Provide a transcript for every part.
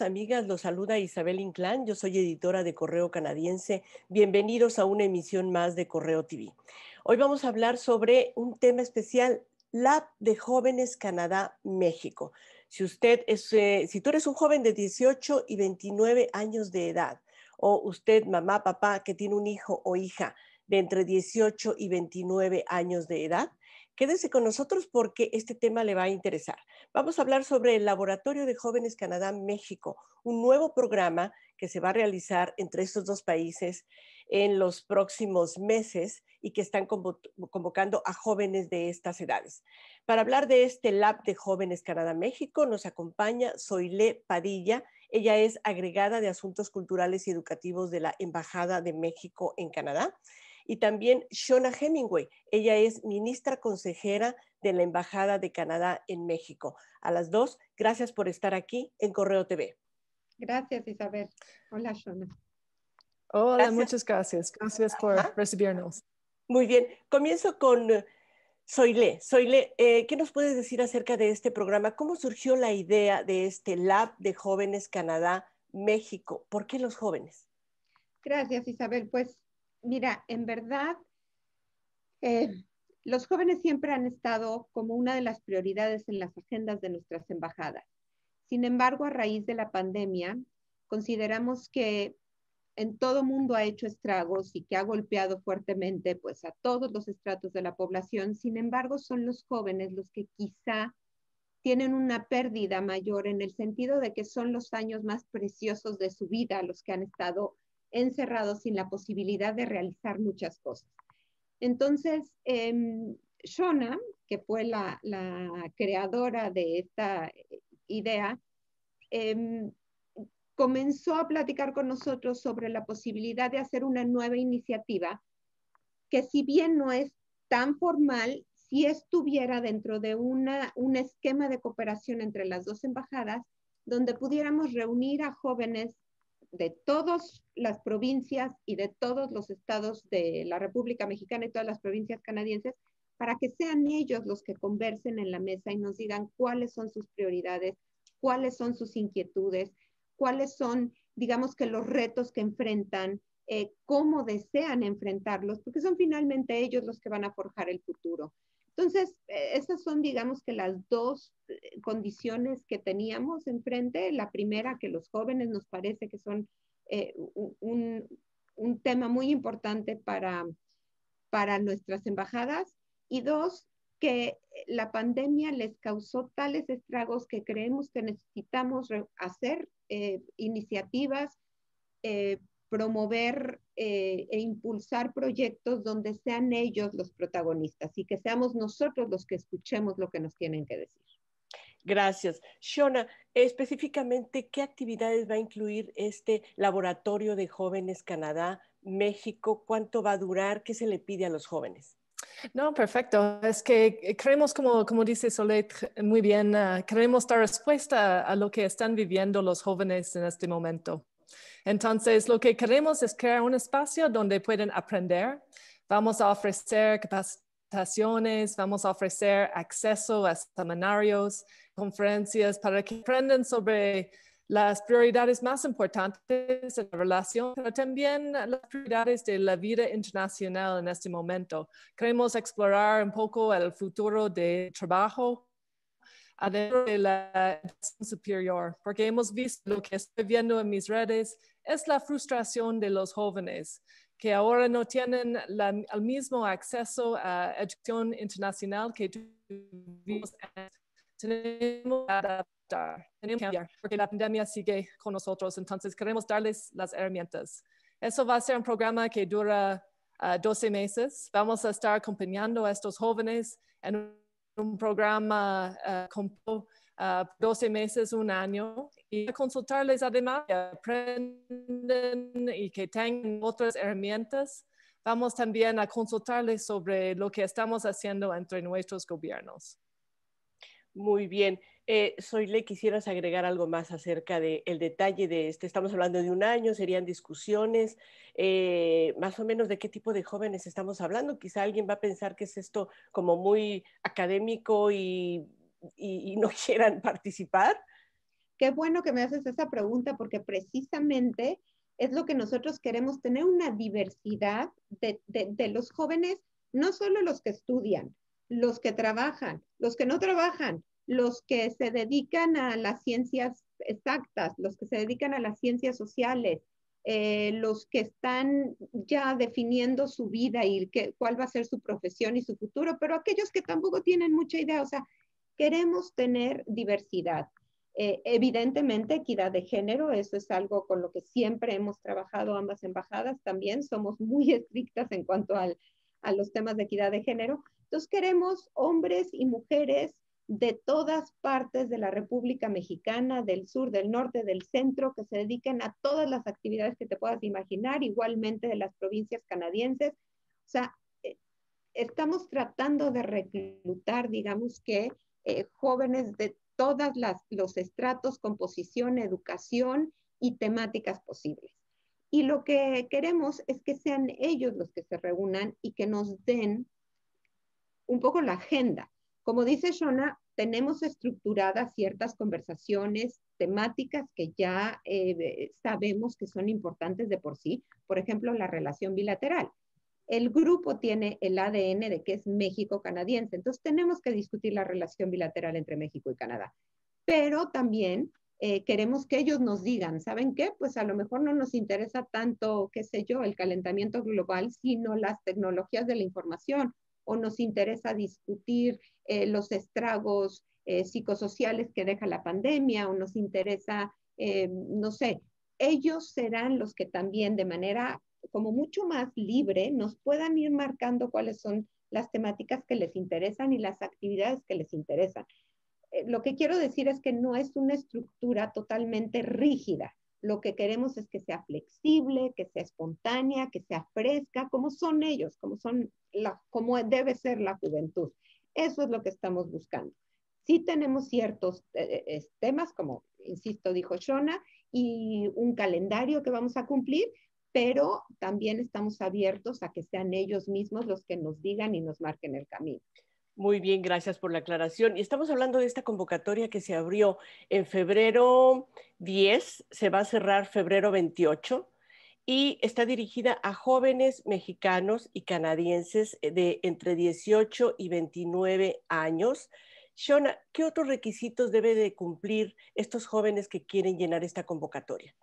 amigas, los saluda Isabel Inclán, yo soy editora de Correo Canadiense. Bienvenidos a una emisión más de Correo TV. Hoy vamos a hablar sobre un tema especial, Lab de Jóvenes Canadá, México. Si usted es, eh, si tú eres un joven de 18 y 29 años de edad, o usted, mamá, papá, que tiene un hijo o hija de entre 18 y 29 años de edad, Quédese con nosotros porque este tema le va a interesar. Vamos a hablar sobre el Laboratorio de Jóvenes Canadá México, un nuevo programa que se va a realizar entre estos dos países en los próximos meses y que están convocando a jóvenes de estas edades. Para hablar de este Lab de Jóvenes Canadá México nos acompaña Soile Padilla. Ella es agregada de Asuntos Culturales y Educativos de la Embajada de México en Canadá y también Shona Hemingway. Ella es ministra consejera de la Embajada de Canadá en México. A las dos, gracias por estar aquí en Correo TV. Gracias, Isabel. Hola, Shona. Hola, muchas gracias. Gracias por recibirnos. Muy bien, comienzo con Soile. Eh, Soile, eh, ¿qué nos puedes decir acerca de este programa? ¿Cómo surgió la idea de este Lab de Jóvenes Canadá México? ¿Por qué los jóvenes? Gracias, Isabel. Pues mira, en verdad, eh, los jóvenes siempre han estado como una de las prioridades en las agendas de nuestras embajadas. Sin embargo, a raíz de la pandemia, consideramos que en todo mundo ha hecho estragos y que ha golpeado fuertemente pues a todos los estratos de la población. Sin embargo, son los jóvenes los que quizá tienen una pérdida mayor en el sentido de que son los años más preciosos de su vida los que han estado encerrados sin la posibilidad de realizar muchas cosas. Entonces, eh, Shona, que fue la, creadora de esta idea, em, comenzó a platicar con nosotros sobre la posibilidad de hacer una nueva iniciativa que si bien no es tan formal, si estuviera dentro de un esquema de cooperación entre las dos embajadas, donde pudiéramos reunir a jóvenes de todas las provincias y de todos los estados de la República Mexicana y todas las provincias canadienses para que sean ellos los que conversen en la mesa y nos digan cuáles son sus prioridades, cuáles son sus inquietudes, cuáles son, digamos que los retos que enfrentan, eh, cómo desean enfrentarlos, porque son finalmente ellos los que van a forjar el futuro. Entonces, eh, esas son, digamos que las dos eh, condiciones que teníamos enfrente. La primera, que los jóvenes nos parece que son eh, un, tema muy importante para, para nuestras embajadas. Y dos, que la pandemia les causó tales estragos que creemos que necesitamos hacer iniciativas eh, promover eh, e impulsar proyectos donde sean ellos los protagonistas y que seamos nosotros los que escuchemos lo que nos tienen que decir. Gracias. Shona, específicamente, ¿qué actividades va a incluir este laboratorio de jóvenes Canadá, México? ¿Cuánto va a durar? ¿Qué se le pide a los jóvenes? No, perfecto. Es que eh, creemos, como, dice Soled, muy bien, ah, creemos queremos dar respuesta a lo que están viviendo los jóvenes en este momento. Entonces, lo que queremos es crear un espacio donde pueden aprender. Vamos a ofrecer capacitaciones, vamos a ofrecer acceso a seminarios, conferencias para que aprendan sobre las prioridades más importantes en la relación, pero también las prioridades de la vida internacional en este momento. Queremos explorar un poco el futuro del trabajo adentro de la educación superior, porque hemos visto lo que estoy viendo en mis redes, es la frustración de los jóvenes que ahora no tienen el mismo acceso a educación internacional que tuvimos antes. Tenemos que adaptar, tenemos que cambiar, porque la pandemia sigue con nosotros, entonces queremos darles las herramientas. Eso va a ser un programa que dura 12 ah, meses. Vamos a estar acompañando a estos jóvenes en un programa eh, con 12 eh, meses, un año, y a consultarles además que aprenden y que tengan otras herramientas. Vamos también a consultarles sobre lo que estamos haciendo entre nuestros gobiernos. Muy bien. Eh, soy quisieras agregar algo más acerca del detalle de este. Estamos hablando de un año, serían discusiones, eh, más o menos de qué tipo de jóvenes estamos hablando. Quizá alguien va a pensar que es esto como muy académico y, no quieran participar. Qué bueno que me haces esa pregunta porque precisamente es lo que nosotros queremos, tener una diversidad de los jóvenes, no solo los que estudian, los que trabajan, los que no trabajan, los que se dedican a las ciencias exactas, los que se dedican a las ciencias sociales, eh, los que están ya definiendo su vida y cuál va a ser su profesión y su futuro, pero aquellos que tampoco tienen mucha idea, o sea, queremos tener diversidad. Eh, evidentemente, equidad de género, eso es algo con lo que siempre hemos trabajado ambas embajadas también, somos muy estrictas en cuanto al, a los temas de equidad de género. Entonces queremos hombres y mujeres de todas partes de la República Mexicana, del sur, del norte, del centro, que se dediquen a todas las actividades que te puedas imaginar, igualmente de las provincias canadienses. O sea, eh, estamos tratando de reclutar, digamos que, eh, jóvenes de todos los estratos, composición, educación y temáticas posibles. Y lo que queremos es que sean ellos los que se reúnan y que nos den un poco la agenda. Como dice Shona, tenemos estructuradas ciertas conversaciones temáticas que ya eh, sabemos que son importantes de por sí, por ejemplo, la relación bilateral. El grupo tiene el ADN de que es México-canadiense, entonces tenemos que discutir la relación bilateral entre México y Canadá, pero también eh, queremos que ellos nos digan, ¿saben qué? Pues a lo mejor no nos interesa tanto, qué sé yo, el calentamiento global, sino las tecnologías de la información, o nos interesa discutir eh, los estragos eh, psicosociales que deja la pandemia, o nos interesa, no sé, ellos serán los que también de manera como mucho más libre nos puedan ir marcando cuáles son las temáticas que les interesan y las actividades que les interesan. Eh, lo que quiero decir es que no es una estructura totalmente rígida. Lo que queremos es que sea flexible, que sea espontánea, que sea fresca, como son ellos, como, son la, como debe ser la juventud. Eso es lo que estamos buscando. Sí tenemos ciertos eh, eh, temas, como insisto, dijo Shona, y un calendario que vamos a cumplir, pero también estamos abiertos a que sean ellos mismos los que nos digan y nos marquen el camino. Muy bien, gracias por la aclaración. Y estamos hablando de esta convocatoria que se abrió en febrero 10, se va a cerrar febrero 28 y está dirigida a jóvenes mexicanos y canadienses eh, de entre 18 y 29 años. Shona, ¿qué otros requisitos debe de cumplir estos jóvenes que quieren llenar esta convocatoria?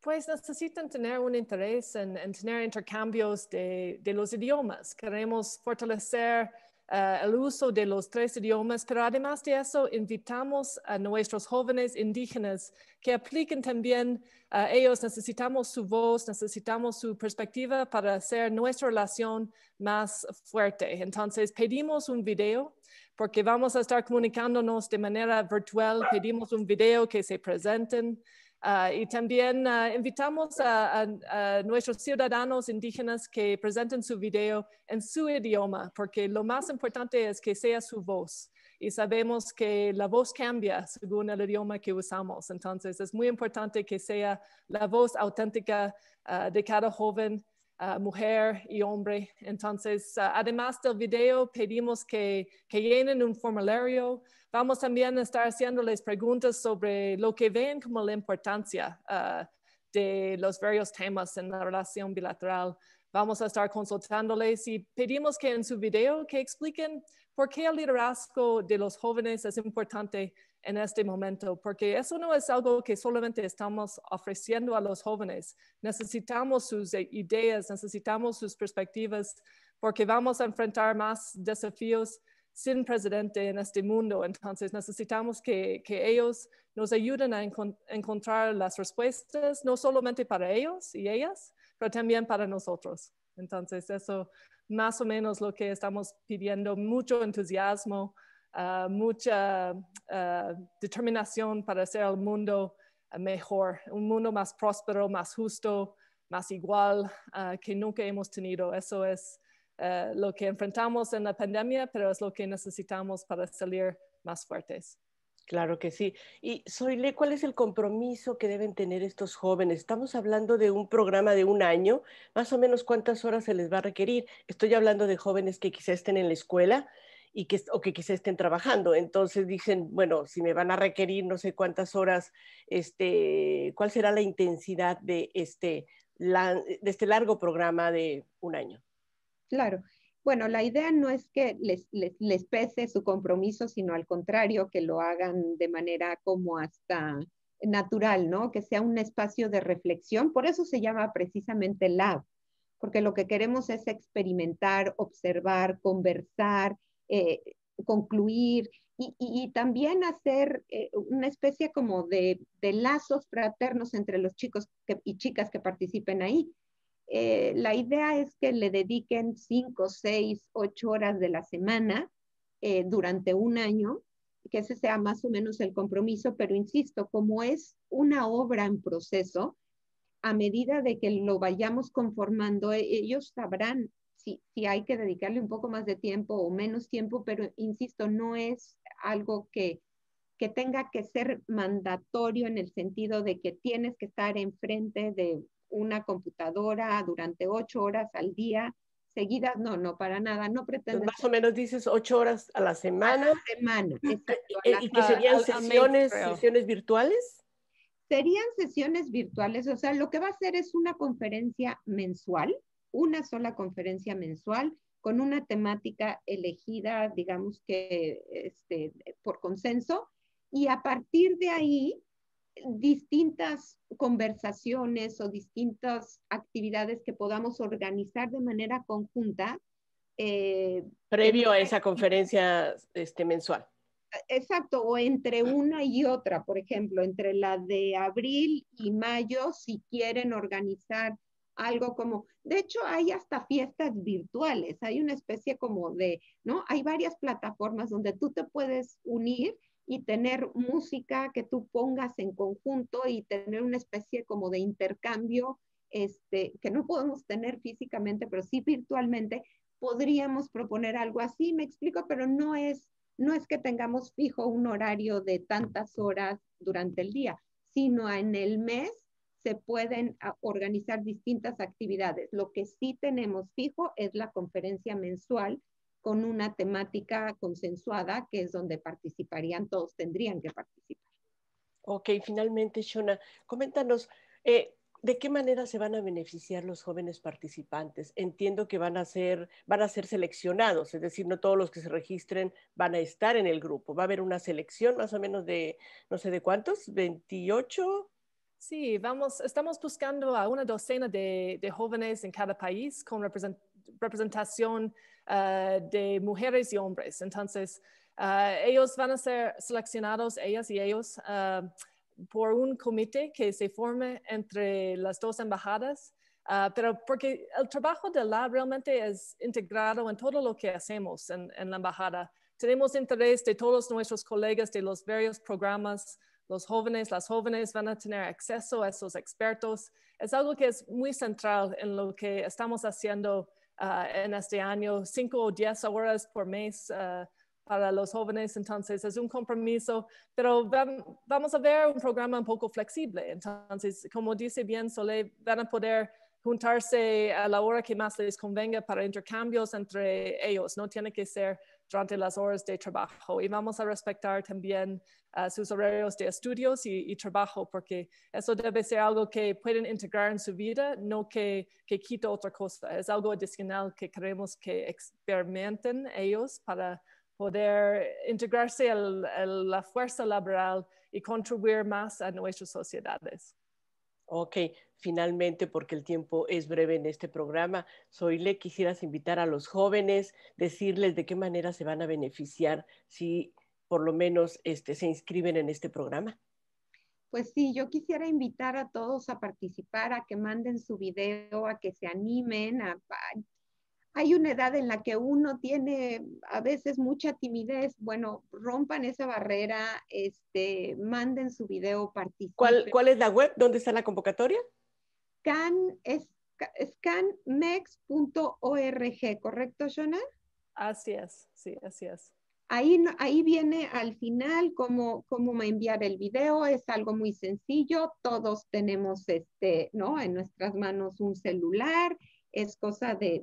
Pues necesitan tener un interés en, tener intercambios de, de, los idiomas. Queremos fortalecer eh, el uso de los tres idiomas, pero además de eso invitamos a nuestros jóvenes indígenas que apliquen también, eh, ellos necesitamos su voz, necesitamos su perspectiva para hacer nuestra relación más fuerte. Entonces pedimos un video porque vamos a estar comunicándonos de manera virtual, pedimos un video que se presenten. Ah, y también ah, invitamos a, nuestros ciudadanos indígenas que presenten su video en su idioma, porque lo más importante es que sea su voz. Y sabemos que la voz cambia según el idioma que usamos. Entonces es muy importante que sea la voz auténtica ah, de cada joven mujer y hombre. Entonces, ah, además del video, pedimos que, llenen un formulario. Vamos también a estar haciéndoles preguntas sobre lo que ven como la importancia ah, de los varios temas en la relación bilateral. Vamos a estar consultándoles y pedimos que en su video que expliquen por qué el liderazgo de los jóvenes es importante en este momento, porque eso no es algo que solamente estamos ofreciendo a los jóvenes. Necesitamos sus ideas, necesitamos sus perspectivas, porque vamos a enfrentar más desafíos sin presidente en este mundo. Entonces necesitamos que, ellos nos ayuden a encontrar las respuestas, no solamente para ellos y ellas, pero también para nosotros. Entonces eso más o menos lo que estamos pidiendo, mucho entusiasmo, Ah, mucha ah, determinación para hacer el mundo ah, mejor, un mundo más próspero, más justo, más igual que nunca hemos tenido. Eso es lo que enfrentamos en la pandemia, pero es lo que necesitamos para salir más fuertes. Claro que sí. Y Soyle, ¿cuál es el compromiso que deben tener estos jóvenes? Estamos hablando de un programa de un año, más o menos cuántas horas se les va a requerir. Estoy hablando de jóvenes que quizás estén en la escuela, y que, o que quizá estén trabajando. Entonces dicen, bueno, si me van a requerir no sé cuántas horas, este, ¿cuál será la intensidad de este, de este largo programa de un año? Claro. Bueno, la idea no es que les, les, les pese su compromiso, sino al contrario, que lo hagan de manera como hasta natural, ¿no? Que sea un espacio de reflexión. Por eso se llama precisamente lab, porque lo que queremos es experimentar, observar, conversar, eh, concluir y, también hacer eh, una especie como de, lazos fraternos entre los chicos y chicas que participen ahí. Eh, la idea es que le dediquen cinco, seis, ocho horas de la semana durante un año, que ese sea más o menos el compromiso, pero insisto, como es una obra en proceso, a medida de que lo vayamos conformando, ellos sabrán si hay que dedicarle un poco más de tiempo o menos tiempo, pero insisto, no es algo que, que tenga que ser mandatorio en el sentido de que tienes que estar enfrente de una computadora durante ocho horas al día seguidas, no, no, para nada, no pretendo. más o menos dices ocho horas a la semana. A la semana, eh, ¿Y que serían sesiones, sesiones virtuales? Serían sesiones virtuales, o sea, lo que va a ser es una conferencia mensual una sola conferencia mensual con una temática elegida, digamos que este, por consenso, y a partir de ahí, distintas conversaciones o distintas actividades que podamos organizar de manera conjunta. Eh, Previo a esa conferencia este, mensual. Exacto, o entre una y otra, por ejemplo, entre la de abril y mayo, si quieren organizar algo como, de hecho hay hasta fiestas virtuales, hay una especie como de, ¿no? Hay varias plataformas donde tú te puedes unir y tener música que tú pongas en conjunto y tener una especie como de intercambio este, que no podemos tener físicamente, pero sí virtualmente, podríamos proponer algo así, me explico, pero no es, no es que tengamos fijo un horario de tantas horas durante el día, sino en el mes pueden ah, organizar distintas actividades. Lo que sí tenemos fijo es la conferencia mensual con una temática consensuada, que es donde participarían todos, tendrían que participar. Ok, finalmente, Shona, coméntanos, eh, ¿de qué manera se van a beneficiar los jóvenes participantes? Entiendo que van a, ser, van a ser seleccionados, es decir, no todos los que se registren van a estar en el grupo. Va a haber una selección más o menos de, no sé de cuántos, 28, Sí, vamos, estamos buscando a una docena de, jóvenes en cada país con representación ah, de mujeres y hombres. Entonces, ah, ellos van a ser seleccionados, ellas y ellos, ah, por un comité que se forme entre las dos embajadas pero porque el trabajo de la realmente es integrado en todo lo que hacemos en, en, la embajada. Tenemos interés de todos nuestros colegas de los varios programas los jóvenes, las jóvenes van a tener acceso a esos expertos. Es algo que es muy central en lo que estamos haciendo ah, en este año, Cinco o diez horas por mes ah, para los jóvenes, entonces es un compromiso, pero vamos a ver un programa un poco flexible. Entonces, como dice bien Sole, van a poder juntarse a la hora que más les convenga para intercambios entre ellos, no tiene que ser durante las horas de trabajo y vamos a respetar también eh, sus horarios de estudios y, trabajo porque eso debe ser algo que pueden integrar en su vida, no que, que otra cosa. Es algo adicional que queremos que experimenten ellos para poder integrarse a la fuerza laboral y contribuir más a nuestras sociedades. Ok, finalmente, porque el tiempo es breve en este programa, soy quisieras invitar a los jóvenes, decirles de qué manera se van a beneficiar si por lo menos este, se inscriben en este programa. Pues sí, yo quisiera invitar a todos a participar, a que manden su video, a que se animen, a hay una edad en la que uno tiene a veces mucha timidez. Bueno, rompan esa barrera, este, manden su video, participen. ¿Cuál, es la web? ¿Dónde está la convocatoria? Can, es, scanmex.org, ¿correcto, Shona? Así es, sí, así es. Ahí, ahí, viene al final cómo, cómo enviar el video, es algo muy sencillo, todos tenemos este, ¿no? en nuestras manos un celular es cosa de,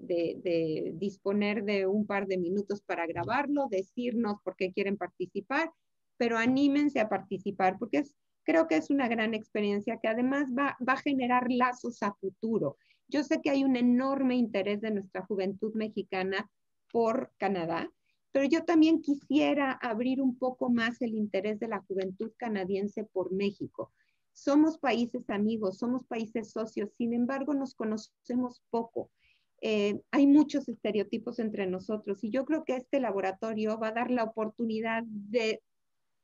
disponer de un par de minutos para grabarlo, decirnos por qué quieren participar, pero anímense a participar porque creo que es una gran experiencia que además va a generar lazos a futuro. Yo sé que hay un enorme interés de nuestra juventud mexicana por Canadá, pero yo también quisiera abrir un poco más el interés de la juventud canadiense por México. Somos países amigos, somos países socios, sin embargo nos conocemos poco. Eh, hay muchos estereotipos entre nosotros y yo creo que este laboratorio va a dar la oportunidad de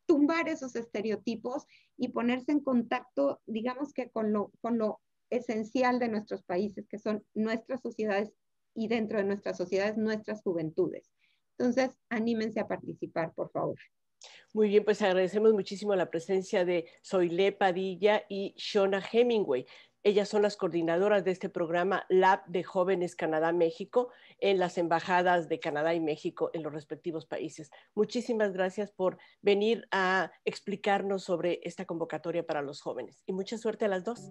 tumbar esos estereotipos y ponerse en contacto, digamos que con lo esencial de nuestros países, que son nuestras sociedades y dentro de nuestras sociedades nuestras juventudes. Entonces, anímense a participar, por favor. Muy bien, pues agradecemos muchísimo la presencia de Soile Padilla y Shona Hemingway. Ellas son las coordinadoras de este programa Lab de Jóvenes Canadá-México en las embajadas de Canadá y México en los respectivos países. Muchísimas gracias por venir a explicarnos sobre esta convocatoria para los jóvenes y mucha suerte a las dos.